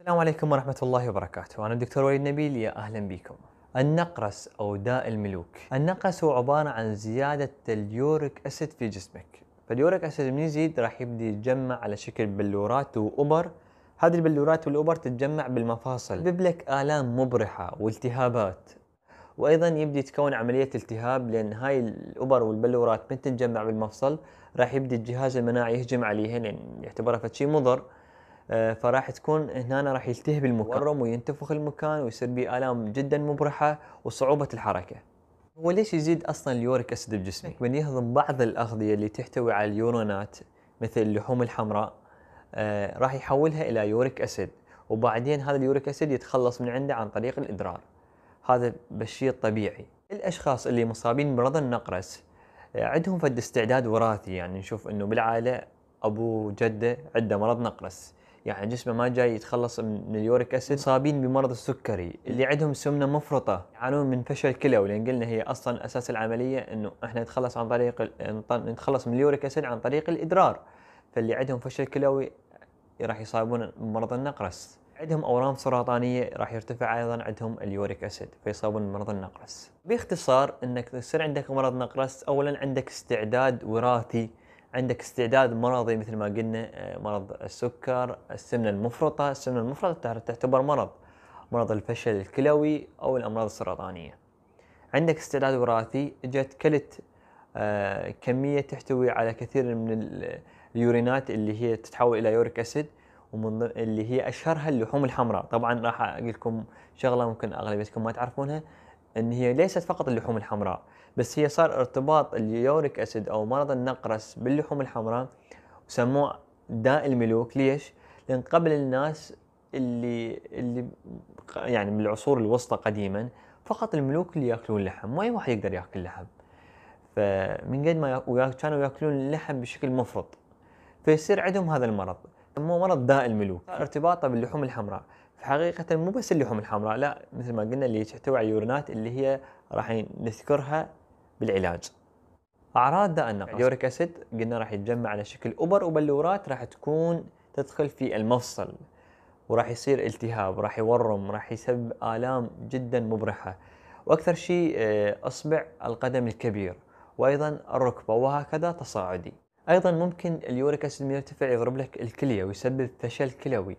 السلام عليكم ورحمة الله وبركاته، أنا الدكتور وليد نبيل يا أهلا بكم. النقرس أو داء الملوك. النقرس هو عبارة عن زيادة اليوريك أسيد في جسمك. فاليوريك أسيد من يزيد راح يبدي يتجمع على شكل بلورات وأبر. هذه البلورات والأبر تتجمع بالمفاصل، تسبب لك آلام مبرحة والتهابات. وايضا يبدي يتكون عمليه التهاب لان هاي الابر والبلورات من تتجمع بالمفصل راح يبدي الجهاز المناعي يهجم عليها لان يعني يعتبرها فشي مضر آه، فراح تكون هنا راح يلتهب المكرم وينتفخ المكان ويصير به الام جدا مبرحه وصعوبه الحركه. هو ليش يزيد اصلا اليوريك اسيد بجسمك؟ إيه. من يهضم بعض الاغذيه اللي تحتوي على اليورونات مثل اللحوم الحمراء آه، راح يحولها الى يوريك اسيد وبعدين هذا اليوريك اسيد يتخلص من عنده عن طريق الادرار. هذا بشيء طبيعي. الاشخاص اللي مصابين بمرض النقرس آه، عندهم فد استعداد وراثي يعني نشوف انه بالعائله ابو جده عنده مرض نقرس. يعني جسمه ما جاي يتخلص من اليوريك اسيد مصابين بمرض السكري اللي عندهم سمنه مفرطه يعانون من فشل كلوي لان قلنا هي اصلا اساس العمليه انه احنا نتخلص عن طريق نتخلص من اليوريك اسيد عن طريق الادرار فاللي عندهم فشل كلوي راح يصابون بمرض النقرس عندهم اورام سرطانيه راح يرتفع ايضا عندهم اليوريك اسيد فيصابون بمرض النقرس باختصار انك يصير عندك مرض نقرس اولا عندك استعداد وراثي عندك استعداد مرضي مثل ما قلنا آه، مرض السكر السمنة المفرطة السمنة المفرطة تعتبر مرض مرض الفشل الكلوي أو الأمراض السرطانية عندك استعداد وراثي جت كلت آه، كمية تحتوي على كثير من اليورينات اللي هي تتحول إلى يوريك أسيد ومن اللي هي أشهرها اللحوم الحمراء طبعا راح أقول لكم شغلة ممكن أغلبيتكم ما تعرفونها ان هي ليست فقط اللحوم الحمراء بس هي صار ارتباط اليوريك اسيد او مرض النقرس باللحوم الحمراء وسموه داء الملوك ليش؟ لان قبل الناس اللي اللي يعني بالعصور الوسطى قديما فقط الملوك اللي ياكلون لحم ما اي واحد يقدر ياكل لحم فمن قد ما كانوا ياكلون اللحم بشكل مفرط فيصير عندهم هذا المرض سموه مرض داء الملوك ارتباطه باللحوم الحمراء حقيقة مو بس اللحوم الحمراء لا مثل ما قلنا اللي تحتوي على يورنات اللي هي راح نذكرها بالعلاج أعراض داء النقص يوريك أسيد قلنا راح يتجمع على شكل أبر وبلورات راح تكون تدخل في المفصل وراح يصير التهاب راح يورم راح يسبب آلام جدا مبرحة وأكثر شيء آه، أصبع القدم الكبير وأيضا الركبة وهكذا تصاعدي أيضا ممكن اليوريك أسيد يرتفع يضرب لك الكلية ويسبب فشل كلوي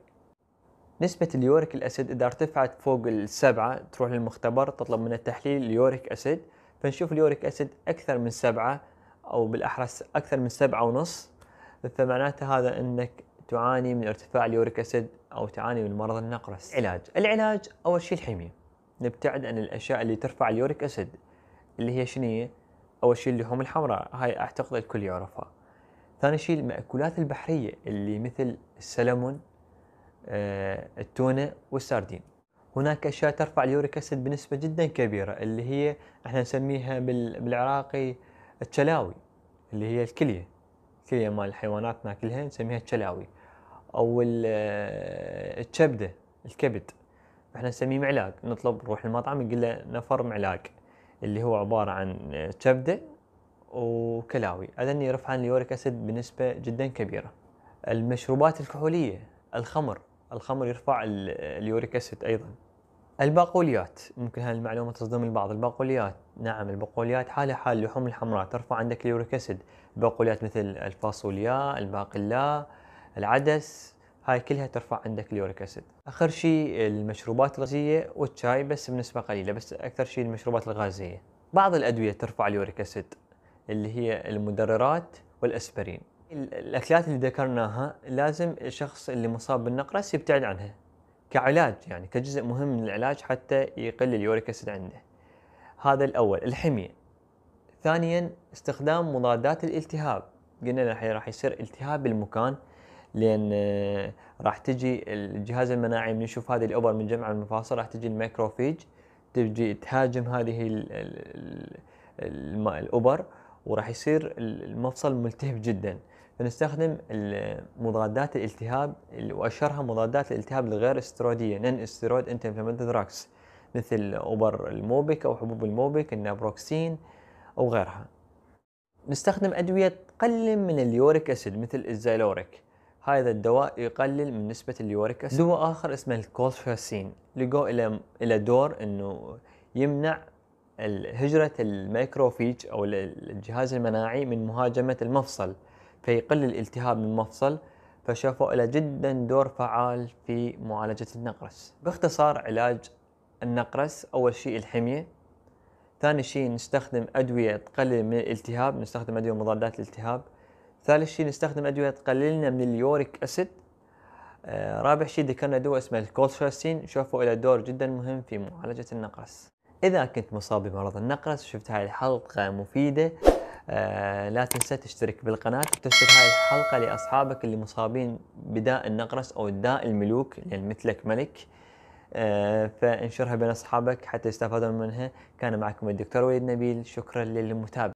نسبة اليوريك الأسيد إذا ارتفعت فوق السبعة تروح للمختبر تطلب من التحليل اليوريك أسيد فنشوف اليوريك أسيد أكثر من سبعة أو بالأحرى أكثر من سبعة ونص فمعناته هذا أنك تعاني من ارتفاع اليوريك أسيد أو تعاني من مرض النقرس علاج العلاج أول شيء الحمية نبتعد عن الأشياء اللي ترفع اليوريك أسيد اللي هي شنية أول شيء اللحوم الحمراء هاي أعتقد الكل يعرفها ثاني شيء المأكولات البحرية اللي مثل السلمون آه، التونة والسردين هناك أشياء ترفع اليوريك أسيد بنسبة جدا كبيرة اللي هي احنا نسميها بالعراقي التشلاوي اللي هي الكلية الكلية مال الحيوانات ناكلها نسميها التشلاوي أو الكبدة آه، الكبد احنا نسميه معلاق نطلب نروح المطعم نقول له نفر معلاق اللي هو عبارة عن كبدة وكلاوي اذن يرفع اليوريك أسيد بنسبة جدا كبيرة المشروبات الكحولية الخمر الخمر يرفع اليوريك اسيد ايضا البقوليات ممكن هاي المعلومه تصدم البعض البقوليات نعم البقوليات حالها حال اللحوم الحمراء ترفع عندك اليوريك اسيد بقوليات مثل الفاصوليا الباقلاء العدس هاي كلها ترفع عندك اليوريك اسيد اخر شيء المشروبات الغازيه والشاي بس بنسبه قليله بس اكثر شيء المشروبات الغازيه بعض الادويه ترفع اليوريك اسيد اللي هي المدررات والاسبرين الاكلات اللي ذكرناها لازم الشخص اللي مصاب بالنقرس يبتعد عنها كعلاج يعني كجزء مهم من العلاج حتى يقل اليوريك اسيد عنده هذا الاول الحميه ثانيا استخدام مضادات الالتهاب قلنا راح يصير التهاب بالمكان لان راح تجي الجهاز المناعي من يشوف هذه الاوبر من جمع المفاصل راح تجي الميكروفيج تجي تهاجم هذه الاوبر وراح يصير المفصل ملتهب جدا فنستخدم مضادات الالتهاب واشهرها مضادات الالتهاب الغير استرويديه نن استرويد انت دراكس مثل اوبر الموبك او حبوب الموبك النابروكسين او غيرها نستخدم ادويه تقلل من اليوريك اسيد مثل الزيلوريك هذا الدواء يقلل من نسبة اليوريك أسيد دواء آخر اسمه الكولفاسين لقوا إلى إلى دور إنه يمنع هجرة الميكروفيج أو الجهاز المناعي من مهاجمة المفصل فيقل الالتهاب من المفصل فشافوا له جدا دور فعال في معالجة النقرس باختصار علاج النقرس أول شيء الحمية ثاني شيء نستخدم أدوية تقلل من الالتهاب نستخدم أدوية مضادات الالتهاب ثالث شيء نستخدم أدوية تقللنا من اليوريك أسيد آه، رابع شيء ذكرنا دواء اسمه الكولشاسين شافوا له دور جدا مهم في معالجة النقرس إذا كنت مصاب بمرض النقرس شفت هاي الحلقة مفيدة آه، لا تنسى تشترك بالقناة وترسل هاي الحلقة لأصحابك اللي مصابين بداء النقرس أو داء الملوك لأن يعني مثلك ملك آه، فانشرها بين أصحابك حتى يستفادون منها كان معكم الدكتور وليد نبيل شكرا للمتابعة